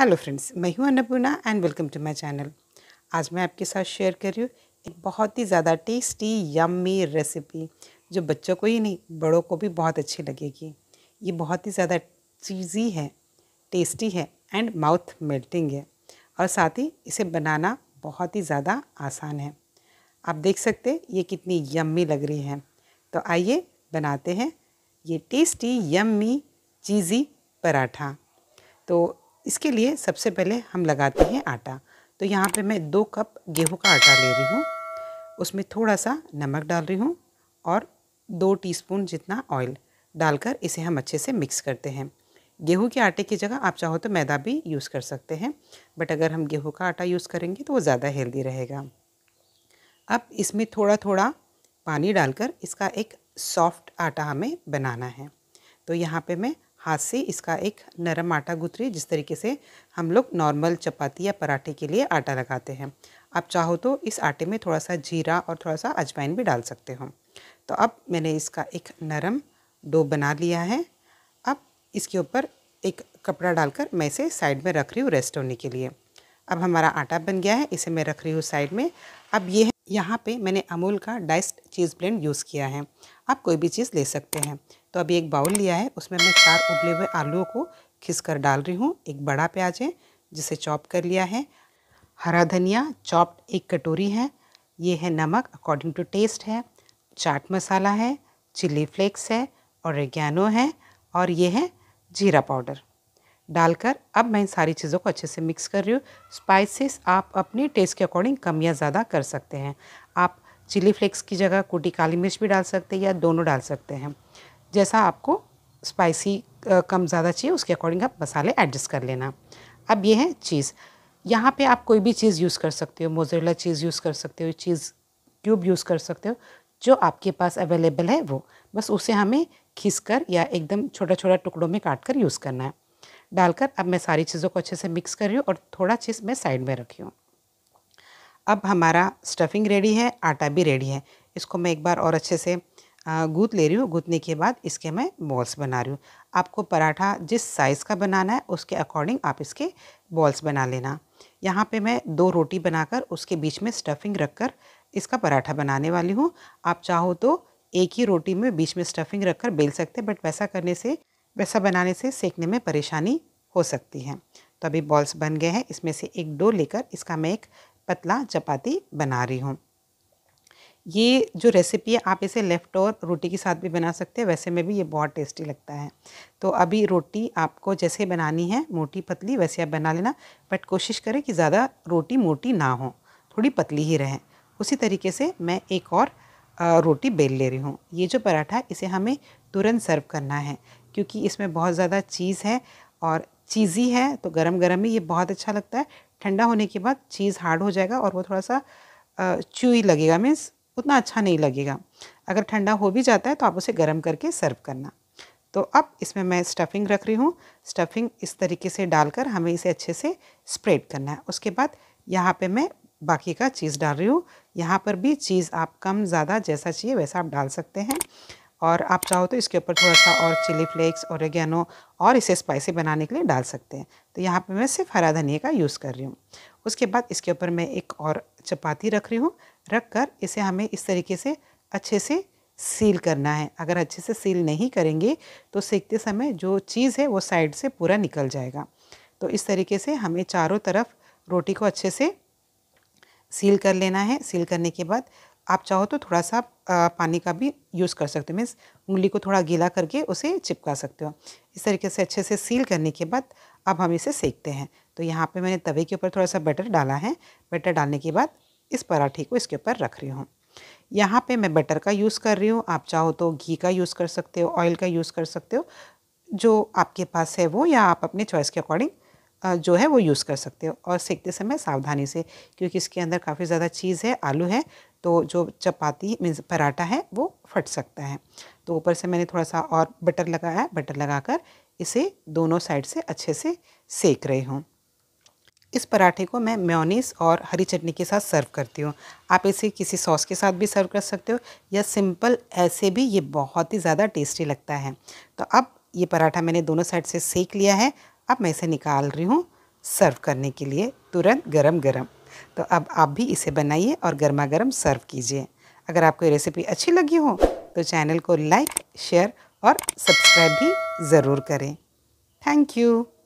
hello friends मैं हूं Annapurna and welcome to my channel आज मैं आपके साथ शेयर कर रही हूँ एक बहुत ही ज़्यादा टेस्टी यम्मी रेसिपी जो बच्चों को ही नहीं बड़ों को भी बहुत अच्छी लगेगी ये बहुत ही ज़्यादा चीज़ी है टेस्टी है एंड माउथ मेल्टिंग है और साथ ही इसे बनाना बहुत ही ज़्यादा आसान है आप देख सकते ये कितनी यम्मी लग रही है तो आइए बनाते हैं ये टेस्टी यम्मी चीज़ी पराठा तो इसके लिए सबसे पहले हम लगाते हैं आटा तो यहाँ पे मैं दो कप गेहूं का आटा ले रही हूँ उसमें थोड़ा सा नमक डाल रही हूँ और दो टीस्पून जितना ऑयल डालकर इसे हम अच्छे से मिक्स करते हैं गेहूं के आटे की जगह आप चाहो तो मैदा भी यूज़ कर सकते हैं बट अगर हम गेहूं का आटा यूज़ करेंगे तो वो ज़्यादा हेल्दी रहेगा अब इसमें थोड़ा थोड़ा पानी डालकर इसका एक सॉफ्ट आटा हमें बनाना है तो यहाँ पे मैं हाथ से इसका एक नरम आटा गुथरी जिस तरीके से हम लोग नॉर्मल चपाती या पराठे के लिए आटा लगाते हैं आप चाहो तो इस आटे में थोड़ा सा जीरा और थोड़ा सा अजवाइन भी डाल सकते हो तो अब मैंने इसका एक नरम डो बना लिया है अब इसके ऊपर एक कपड़ा डालकर मैं इसे साइड में रख रही हूँ रेस्ट होने के लिए अब हमारा आटा बन गया है इसे मैं रख रही हूँ साइड में अब ये है यहाँ पे मैंने अमूल का डाइस्ड चीज़ ब्लेंड यूज़ किया है आप कोई भी चीज़ ले सकते हैं तो अभी एक बाउल लिया है उसमें मैं चार उबले हुए आलुओं को खिस कर डाल रही हूँ एक बड़ा प्याज है जिसे चॉप कर लिया है हरा धनिया चॉप्ड एक कटोरी है ये है नमक अकॉर्डिंग टू टेस्ट है चाट मसाला है चिली फ्लेक्स है और रेगैनो है और ये है जीरा पाउडर डालकर अब मैं इन सारी चीज़ों को अच्छे से मिक्स कर रही हूँ स्पाइसेस आप अपने टेस्ट के अकॉर्डिंग कम या ज़्यादा कर सकते हैं आप चिली फ्लेक्स की जगह कोटी काली मिर्च भी डाल सकते हैं या दोनों डाल सकते हैं जैसा आपको स्पाइसी कम ज़्यादा चाहिए उसके अकॉर्डिंग आप मसाले एडजस्ट कर लेना अब ये है चीज़ यहाँ पे आप कोई भी चीज़ यूज़ कर सकते हो मोजरेला चीज़ यूज़ कर सकते हो चीज़ क्यूब यूज़ कर सकते हो जो आपके पास अवेलेबल है वो बस उसे हमें खींच कर या एकदम छोटा छोटा टुकड़ों में काट कर यूज़ करना है डालकर अब मैं सारी चीज़ों को अच्छे से मिक्स कर रही हूँ और थोड़ा चीज़ मैं साइड में रखी हूँ अब हमारा स्टफिंग रेडी है आटा भी रेडी है इसको मैं एक बार और अच्छे से गूँथ ले रही हूँ गूँथने के बाद इसके मैं बॉल्स बना रही हूँ आपको पराठा जिस साइज़ का बनाना है उसके अकॉर्डिंग आप इसके बॉल्स बना लेना यहाँ पे मैं दो रोटी बनाकर उसके बीच में स्टफिंग रखकर इसका पराठा बनाने वाली हूँ आप चाहो तो एक ही रोटी में बीच में स्टफिंग रखकर बेल सकते हैं बट वैसा करने से वैसा बनाने से सेकने में परेशानी हो सकती है तो अभी बॉल्स बन गए हैं इसमें से एक डो लेकर इसका मैं एक पतला चपाती बना रही हूँ ये जो रेसिपी है आप इसे लेफ़्ट और रोटी के साथ भी बना सकते हैं वैसे में भी ये बहुत टेस्टी लगता है तो अभी रोटी आपको जैसे बनानी है मोटी पतली वैसे आप बना लेना बट कोशिश करें कि ज़्यादा रोटी मोटी ना हो थोड़ी पतली ही रहें उसी तरीके से मैं एक और रोटी बेल ले रही हूँ ये जो पराठा इसे हमें तुरंत सर्व करना है क्योंकि इसमें बहुत ज़्यादा चीज़ है और चीज़ी है तो गर्म गर्म ही ये बहुत अच्छा लगता है ठंडा होने के बाद चीज़ हार्ड हो जाएगा और वो थोड़ा सा चुई लगेगा मीन्स उतना अच्छा नहीं लगेगा अगर ठंडा हो भी जाता है तो आप उसे गर्म करके सर्व करना तो अब इसमें मैं स्टफिंग रख रही हूँ स्टफिंग इस तरीके से डालकर हमें इसे अच्छे से स्प्रेड करना है उसके बाद यहाँ पे मैं बाकी का चीज़ डाल रही हूँ यहाँ पर भी चीज़ आप कम ज़्यादा जैसा चाहिए वैसा आप डाल सकते हैं और आप चाहो तो इसके ऊपर थोड़ा सा और चिली फ्लेक्स और रेगैनो और इसे स्पाइसी बनाने के लिए डाल सकते हैं तो यहाँ पर मैं सिर्फ हरा धनिया का यूज़ कर रही हूँ उसके बाद इसके ऊपर मैं एक और चपाती रख रही हूँ रख कर इसे हमें इस तरीके से अच्छे से सील करना है अगर अच्छे से सील नहीं करेंगे तो सेकते समय जो चीज़ है वो साइड से पूरा निकल जाएगा तो इस तरीके से हमें चारों तरफ रोटी को अच्छे से सील कर लेना है सील करने के बाद आप चाहो तो थोड़ा सा पानी का भी यूज़ कर सकते हो मीन्स उंगली को थोड़ा गीला करके उसे चिपका सकते हो इस तरीके से अच्छे से सील करने के बाद अब हम इसे सेकते हैं तो यहाँ पे मैंने तवे के ऊपर थोड़ा सा बैटर डाला है बैटर डालने के बाद इस पराठे को इसके ऊपर रख रही हूँ यहाँ पे मैं बटर का यूज़ कर रही हूँ आप चाहो तो घी का यूज़ कर सकते हो ऑयल का यूज़ कर सकते हो जो आपके पास है वो या आप अपने चॉइस के अकॉर्डिंग जो है वो यूज़ कर सकते हो और सेकते समय सावधानी से क्योंकि इसके अंदर काफ़ी ज़्यादा चीज़ है आलू है तो जो चपाती मीन्स पराठा है वो फट सकता है तो ऊपर से मैंने थोड़ा सा और बटर लगाया बटर लगाकर इसे दोनों साइड से अच्छे से सेक रही हूँ इस पराठे को मैं म्योनीस और हरी चटनी के साथ सर्व करती हूँ आप इसे किसी सॉस के साथ भी सर्व कर सकते हो या सिंपल ऐसे भी ये बहुत ही ज़्यादा टेस्टी लगता है तो अब ये पराठा मैंने दोनों साइड से सेक लिया है अब मैं इसे निकाल रही हूँ सर्व करने के लिए तुरंत गरम गरम तो अब आप भी इसे बनाइए और गर्मा गर्म सर्व कीजिए अगर आपको ये रेसिपी अच्छी लगी हो तो चैनल को लाइक शेयर और सब्सक्राइब भी ज़रूर करें थैंक यू